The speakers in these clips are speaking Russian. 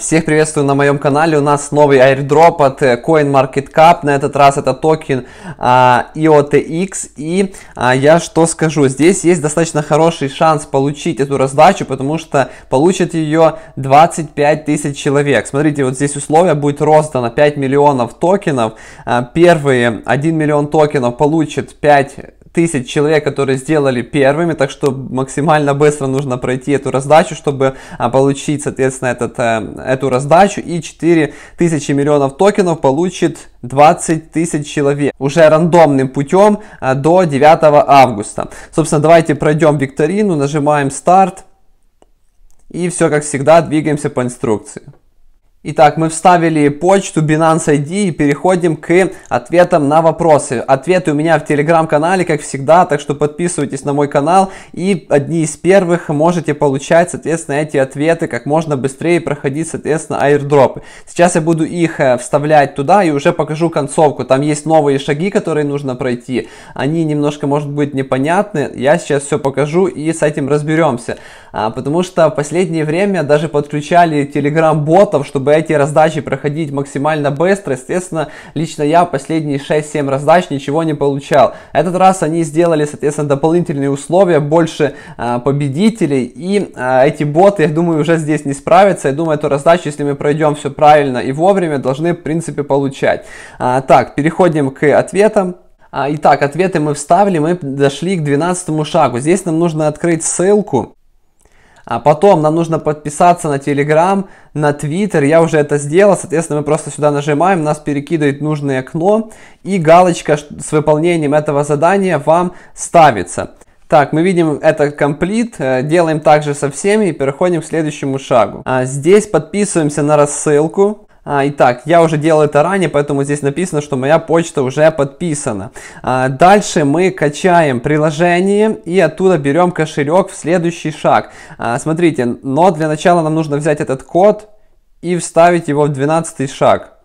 Всех приветствую на моем канале. У нас новый airdrop от э, CoinMarketCap. На этот раз это токен а, IOTX. И а, я что скажу? Здесь есть достаточно хороший шанс получить эту раздачу, потому что получит ее 25 тысяч человек. Смотрите, вот здесь условия будет роздано 5 миллионов токенов. А, первые 1 миллион токенов получит 5 тысяч человек, которые сделали первыми, так что максимально быстро нужно пройти эту раздачу, чтобы а, получить, соответственно, этот, э, эту раздачу. И 4 тысячи миллионов токенов получит 20 тысяч человек уже рандомным путем а, до 9 августа. Собственно, давайте пройдем викторину, нажимаем старт и все как всегда двигаемся по инструкции. Итак, мы вставили почту Binance ID и переходим к ответам на вопросы. Ответы у меня в телеграм-канале, как всегда, так что подписывайтесь на мой канал и одни из первых можете получать, соответственно, эти ответы как можно быстрее проходить, соответственно, аирдропы. Сейчас я буду их э, вставлять туда и уже покажу концовку. Там есть новые шаги, которые нужно пройти. Они немножко, может быть, непонятны. Я сейчас все покажу и с этим разберемся. А, потому что в последнее время даже подключали телеграм-ботов, чтобы эти раздачи проходить максимально быстро. Естественно, лично я последние 6-7 раздач ничего не получал. Этот раз они сделали, соответственно, дополнительные условия, больше э, победителей. И э, эти боты, я думаю, уже здесь не справятся. Я думаю, эту раздачу, если мы пройдем все правильно и вовремя, должны, в принципе, получать. А, так, переходим к ответам. А, итак, ответы мы вставили, мы дошли к 12 шагу. Здесь нам нужно открыть ссылку а потом нам нужно подписаться на Telegram, на Twitter. Я уже это сделал. Соответственно, мы просто сюда нажимаем, нас перекидывает нужное окно. И галочка с выполнением этого задания вам ставится. Так, мы видим это комплит, э, делаем также со всеми и переходим к следующему шагу. А здесь подписываемся на рассылку. А, итак, я уже делал это ранее, поэтому здесь написано, что моя почта уже подписана. А, дальше мы качаем приложение и оттуда берем кошелек в следующий шаг. А, смотрите, но для начала нам нужно взять этот код и вставить его в 12 шаг.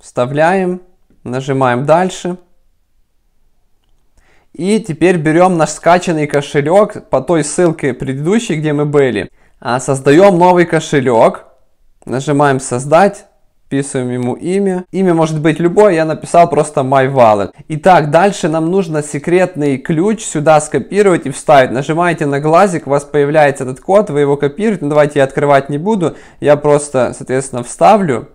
Вставляем, нажимаем дальше. И теперь берем наш скачанный кошелек по той ссылке предыдущей, где мы были. А, создаем новый кошелек Нажимаем «Создать», вписываем ему имя. Имя может быть любое, я написал просто My Wallet. Итак, дальше нам нужно секретный ключ сюда скопировать и вставить. Нажимаете на глазик, у вас появляется этот код, вы его копируете. Ну, давайте я открывать не буду, я просто, соответственно, вставлю.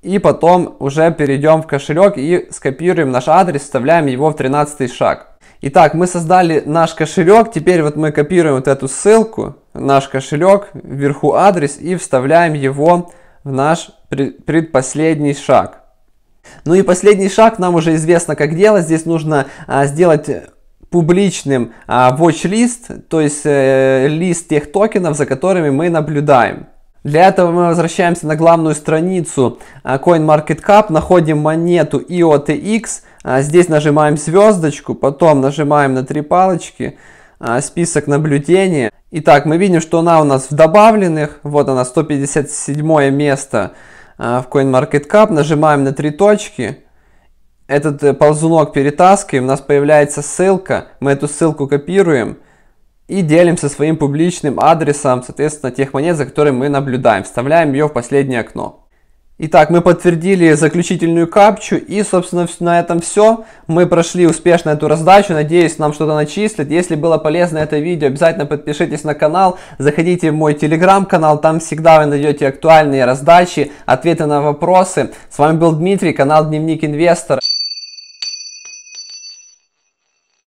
И потом уже перейдем в кошелек и скопируем наш адрес, вставляем его в 13 шаг. Итак, мы создали наш кошелек, теперь вот мы копируем вот эту ссылку, наш кошелек, вверху адрес и вставляем его в наш предпоследний шаг. Ну и последний шаг нам уже известно, как делать. Здесь нужно а, сделать публичным а, watch-лист, то есть э, лист тех токенов, за которыми мы наблюдаем. Для этого мы возвращаемся на главную страницу а, CoinMarketCap, находим монету IOTX, а, здесь нажимаем звездочку, потом нажимаем на три палочки, а, список наблюдения Итак, мы видим, что она у нас в добавленных. Вот она, 157 место э, в CoinMarketCap. Нажимаем на три точки. Этот э, ползунок перетаскиваем. У нас появляется ссылка. Мы эту ссылку копируем и делимся своим публичным адресом, соответственно, тех монет, за которые мы наблюдаем. Вставляем ее в последнее окно. Итак, мы подтвердили заключительную капчу и, собственно, на этом все. Мы прошли успешно эту раздачу, надеюсь, нам что-то начислят. Если было полезно это видео, обязательно подпишитесь на канал, заходите в мой телеграм-канал, там всегда вы найдете актуальные раздачи, ответы на вопросы. С вами был Дмитрий, канал Дневник Инвестора.